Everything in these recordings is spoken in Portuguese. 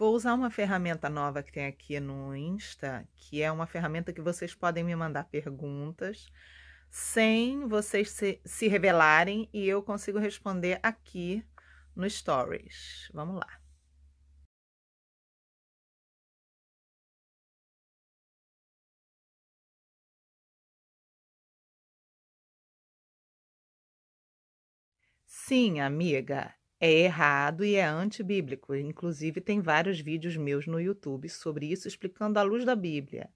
Vou usar uma ferramenta nova que tem aqui no Insta, que é uma ferramenta que vocês podem me mandar perguntas sem vocês se, se revelarem e eu consigo responder aqui no Stories. Vamos lá. Sim, amiga, é errado e é antibíblico. Inclusive, tem vários vídeos meus no YouTube sobre isso, explicando à luz da Bíblia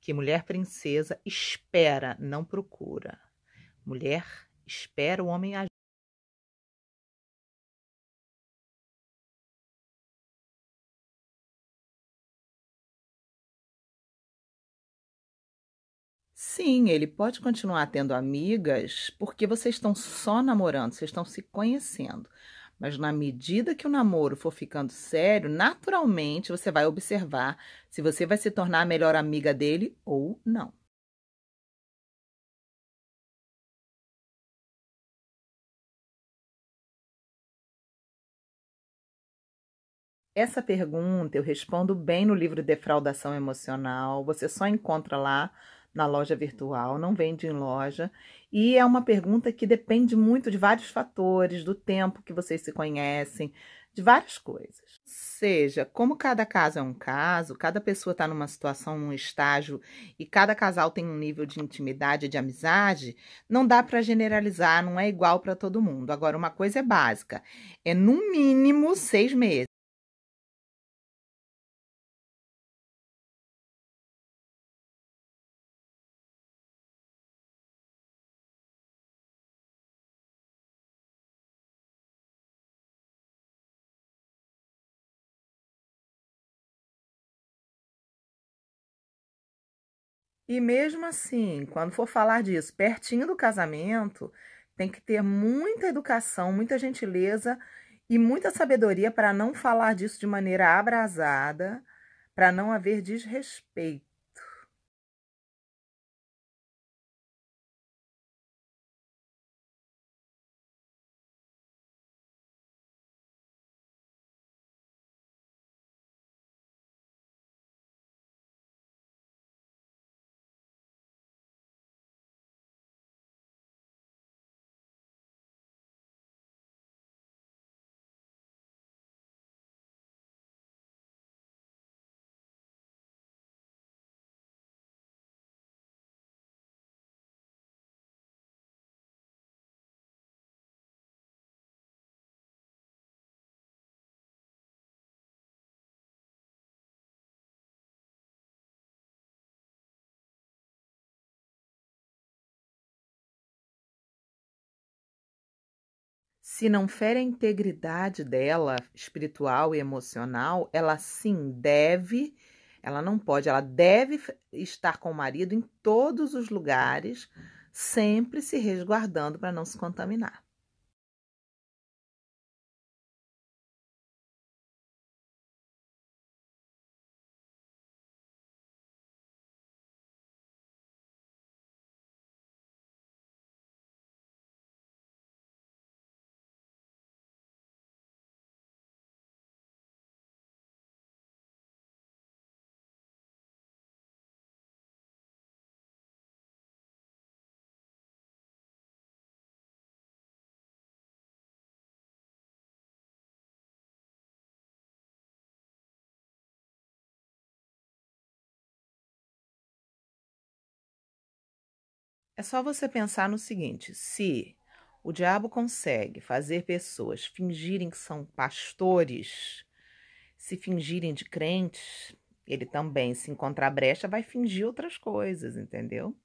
que mulher princesa espera, não procura. Mulher espera o homem agir. Sim, ele pode continuar tendo amigas porque vocês estão só namorando, vocês estão se conhecendo. Mas na medida que o namoro for ficando sério, naturalmente você vai observar se você vai se tornar a melhor amiga dele ou não. Essa pergunta eu respondo bem no livro Defraudação Emocional. Você só encontra lá na loja virtual, não vende em loja. E é uma pergunta que depende muito de vários fatores, do tempo que vocês se conhecem, de várias coisas. Seja, como cada caso é um caso, cada pessoa está numa situação, num estágio e cada casal tem um nível de intimidade, de amizade, não dá para generalizar, não é igual para todo mundo. Agora, uma coisa é básica: é no mínimo seis meses. E mesmo assim, quando for falar disso pertinho do casamento, tem que ter muita educação, muita gentileza e muita sabedoria para não falar disso de maneira abrasada, para não haver desrespeito. se não fere a integridade dela, espiritual e emocional, ela sim deve, ela não pode, ela deve estar com o marido em todos os lugares, uhum. sempre se resguardando para não se contaminar. É só você pensar no seguinte: se o diabo consegue fazer pessoas fingirem que são pastores, se fingirem de crentes, ele também, se encontrar brecha, vai fingir outras coisas, entendeu?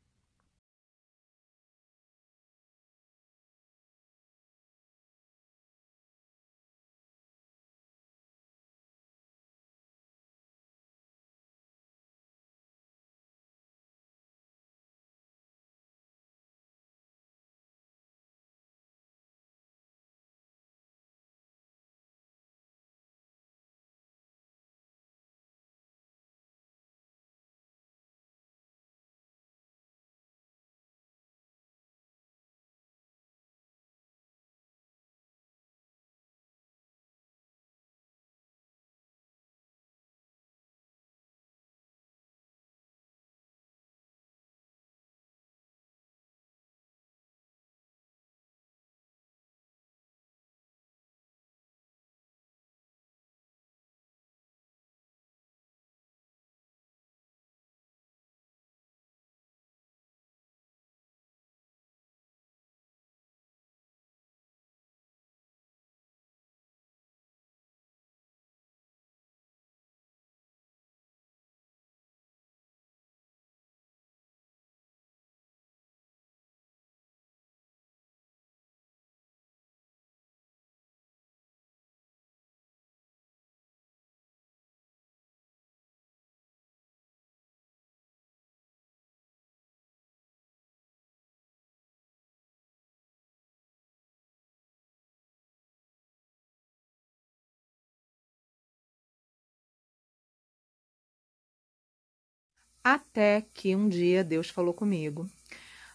Até que um dia Deus falou comigo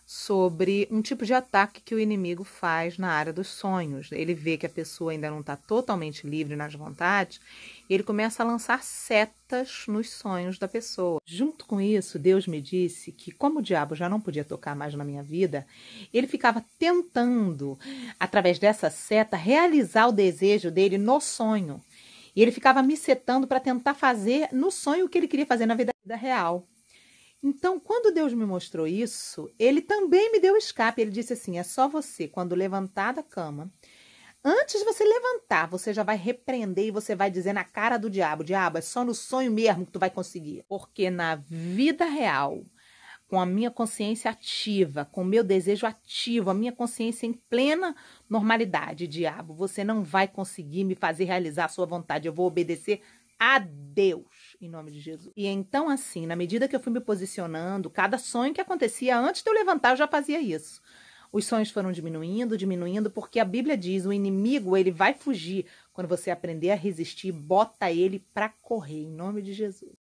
sobre um tipo de ataque que o inimigo faz na área dos sonhos. Ele vê que a pessoa ainda não está totalmente livre nas vontades e ele começa a lançar setas nos sonhos da pessoa. Junto com isso, Deus me disse que, como o diabo já não podia tocar mais na minha vida, ele ficava tentando, através dessa seta, realizar o desejo dele no sonho. E ele ficava me setando para tentar fazer no sonho o que ele queria fazer na vida real. Então, quando Deus me mostrou isso, ele também me deu escape. Ele disse assim: é só você, quando levantar da cama, antes de você levantar, você já vai repreender e você vai dizer na cara do diabo: diabo, é só no sonho mesmo que tu vai conseguir. Porque na vida real, com a minha consciência ativa, com o meu desejo ativo, a minha consciência em plena normalidade, diabo, você não vai conseguir me fazer realizar a sua vontade. Eu vou obedecer a Deus, em nome de Jesus. E então, assim, na medida que eu fui me posicionando, cada sonho que acontecia antes de eu levantar, eu já fazia isso. Os sonhos foram diminuindo, diminuindo, porque a Bíblia diz: o inimigo ele vai fugir. Quando você aprender a resistir, bota ele para correr, em nome de Jesus.